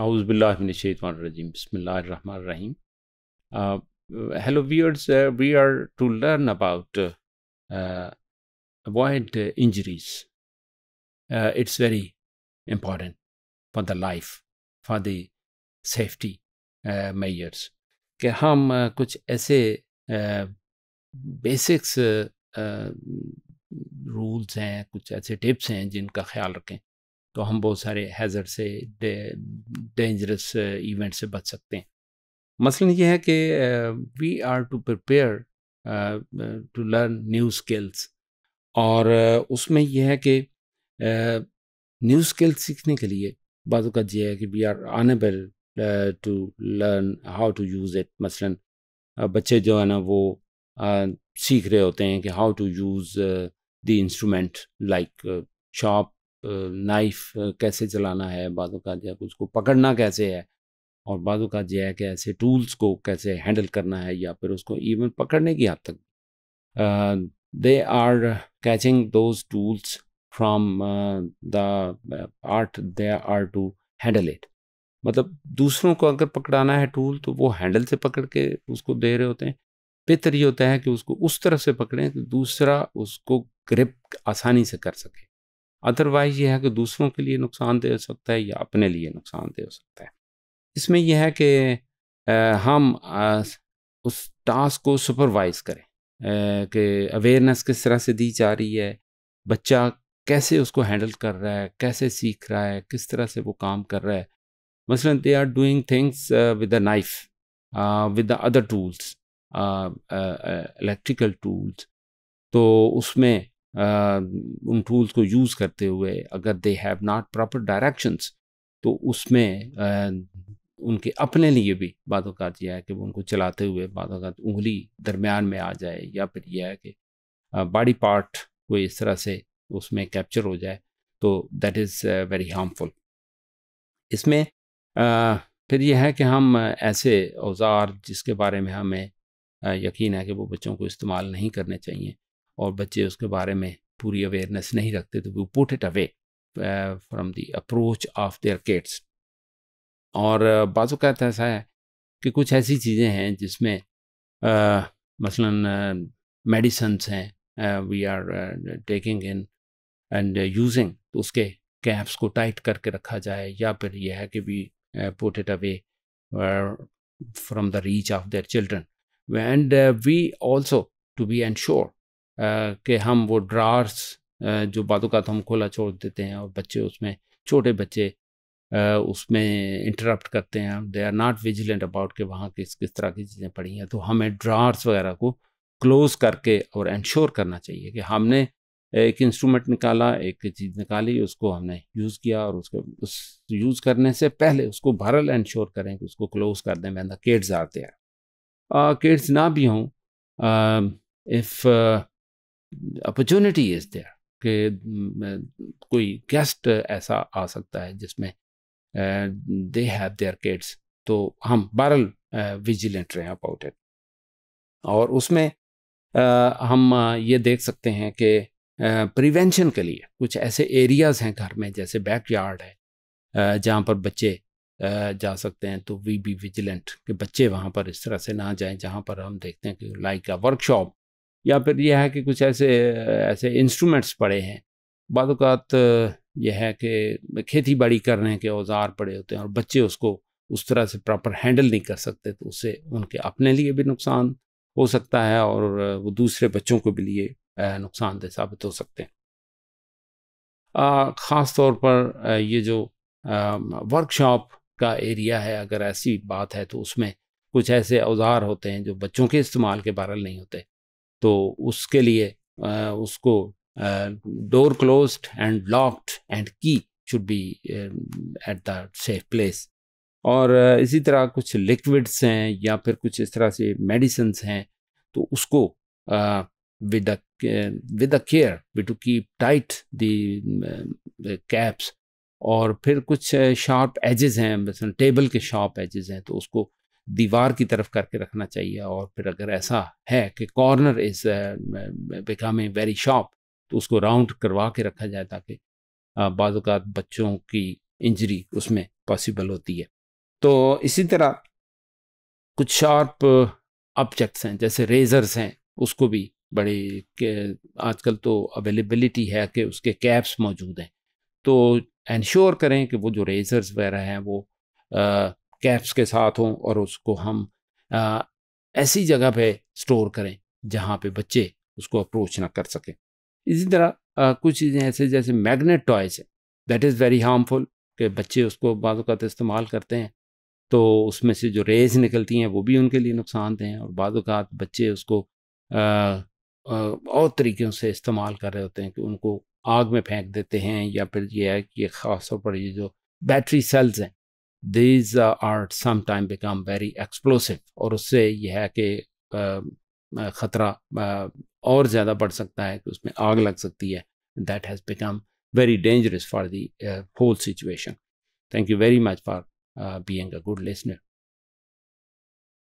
आउज़बिल्लाजीम बसमीम hello viewers we are to learn about avoid injuries it's very important for the life for the safety measures कि हम uh, कुछ ऐसे basics uh, rules uh, हैं कुछ ऐसे टिप्स हैं जिनका ख्याल रखें तो हम बहुत सारे हैज़र से डेंजरस इवेंट uh, से बच सकते हैं मसलन ये है कि we are to prepare to learn new skills और uh, उसमें यह है कि न्यू uh, स्किल्स सीखने के लिए बात का यह है कि we are enable to learn how to use it मसलन बच्चे जो है ना वो uh, सीख रहे होते हैं कि how to use the instrument like shop knife कैसे चलाना है बाद अवत उसको पकड़ना कैसे है और बाद अवत यह है ऐसे टूल्स को कैसे हैंडल करना है या फिर उसको इवन पकड़ने की हद तक they are catching those tools from the art they are to handle it मतलब दूसरों को अगर पकड़ाना है टूल तो वो हैंडल से पकड़ के उसको दे रहे होते हैं बेहतर ये होता है कि उसको उस तरफ से पकड़ें तो दूसरा उसको ग्रिप आसानी से कर सके अदरवाइज यह है कि दूसरों के लिए नुकसानदेह हो सकता है या अपने लिए नुकसानदेह हो सकता है इसमें यह है कि हम उस टास्क को सुपरवाइज करें कि अवेयरनेस किस तरह से दी जा रही है बच्चा कैसे उसको हैंडल कर रहा है कैसे सीख रहा है किस तरह से वो काम कर रहा है मसलन they are doing things with a knife with the other tools electrical tools तो उसमें उन टूल्स को यूज़ करते हुए अगर they have not proper directions तो उसमें उनके अपने लिए भी बात अवकात यह है कि वो उनको चलाते हुए बात अवकात उंगली दरमियान में आ जाए या फिर यह है कि बॉडी पार्ट कोई इस तरह से उसमें कैप्चर हो जाए तो दैट इज़ वेरी हार्मफुल इसमें फिर यह है कि हम ऐसे औजार जिसके बारे में हमें यकीन है कि वो बच्चों को इस्तेमाल नहीं करने चाहिए और बच्चे उसके बारे में पूरी अवेयरनेस नहीं रखते तो we put it away from the approach of their kids और uh, बाजू का तो ऐसा है कि कुछ ऐसी चीज़ें हैं जिसमें uh, मसलन मेडिसन्स uh, हैं we are taking in and using तो उसके कैप्स को टाइट करके रखा जाए या फिर यह है कि we put it away from the reach of their children and we also to be and sure कि हम वो ड्रार्स जो बातों का तो हम खोला छोड़ देते हैं और बच्चे उसमें छोटे बच्चे उसमें इंटरप्ट करते हैं they are not vigilant about कि वहाँ किस किस तरह की चीज़ें पड़ी हैं तो हमें ड्रार्स वगैरह को क्लोज करके और इंश्योर करना चाहिए कि हमने एक इंस्ट्रूमेंट निकाला एक चीज़ निकाली उसको हमने यूज़ किया और उसके उस यूज़ करने से पहले उसको भरल इंश्योर करें कि उसको क्लोज कर दें बंदा किड्स आते हैं किड्स ना भी हों इफ़ अपॉर्चुनिटी इज देयर कि कोई गेस्ट ऐसा आ सकता है जिसमें दे हैव देयर किड्स तो हम बारल विजिलेंट रहे अबाउट इट और उसमें हम ये देख सकते हैं कि प्रिवेंशन के लिए कुछ ऐसे एरियाज़ हैं घर में जैसे बैकयार्ड है जहाँ पर बच्चे जा सकते हैं तो वी बी विजिलेंट कि बच्चे वहाँ पर इस तरह से ना जाएं जहाँ पर हम देखते हैं कि लाइक अ वर्कशॉप या फिर यह है कि कुछ ऐसे ऐसे इंस्ट्रूमेंट्स पड़े हैं बाद यह है कि खेती बाड़ी करने के औजार पड़े होते हैं और बच्चे उसको उस तरह से प्रॉपर हैंडल नहीं कर सकते तो उससे उनके अपने लिए भी नुकसान हो सकता है और वो दूसरे बच्चों को भी लिए नुकसानदेह साबित हो सकते हैं ख़ास तौर पर ये जो वर्कशॉप का एरिया है अगर ऐसी बात है तो उसमें कुछ ऐसे औजार होते हैं जो बच्चों के इस्तेमाल के बहरल नहीं होते तो उसके लिए उसको door close and locked and key should be at the safe place और इसी तरह कुछ लिक्विड्स हैं या फिर कुछ इस तरह से मेडिसिन हैं तो उसको with with a care we to keep tight the caps और फिर कुछ शार्प एजेस हैं मतलब टेबल के शार्प एजेस हैं तो उसको दीवार की तरफ करके रखना चाहिए और फिर अगर ऐसा है कि corner is becoming very sharp तो उसको राउंड करवा के रखा जाए ताकि uh, बाज़ात बच्चों की इंजरी उसमें पॉसिबल होती है तो इसी तरह कुछ शार्प ऑब्जेक्ट्स हैं जैसे रेज़र्स हैं उसको भी बड़े आजकल तो अवेलेबिलिटी है कि उसके कैप्स मौजूद हैं तो इन्श्योर करें कि वो जो रेज़र्स वगैरह हैं वो आ, uh, कैप्स के साथ हों और उसको हम आ, ऐसी जगह पे स्टोर करें जहाँ पे बच्चे उसको अप्रोच ना कर सकें इसी तरह आ, कुछ चीज़ें ऐसे जैसे मैग्नेट टॉयज है दैट इज़ वेरी हार्मफुल कि बच्चे उसको बाज़ात तो इस्तेमाल करते हैं तो उसमें से जो रेज निकलती हैं वो भी उनके लिए नुकसानदेह हैं और बाद बच्चे उसको आ, आ, और तरीक़ों से इस्तेमाल कर रहे होते हैं कि उनको आग में फेंक देते हैं या फिर ये है कि ख़ास तौर पर ये जो बैटरी सेल्स हैं दीज आर समाइम बिकम वेरी एक्सप्लोसिव और उससे यह है कि ख़तरा और ज़्यादा बढ़ सकता है कि उसमें आग लग सकती है that has become very dangerous for the whole situation thank you very much for being a good listener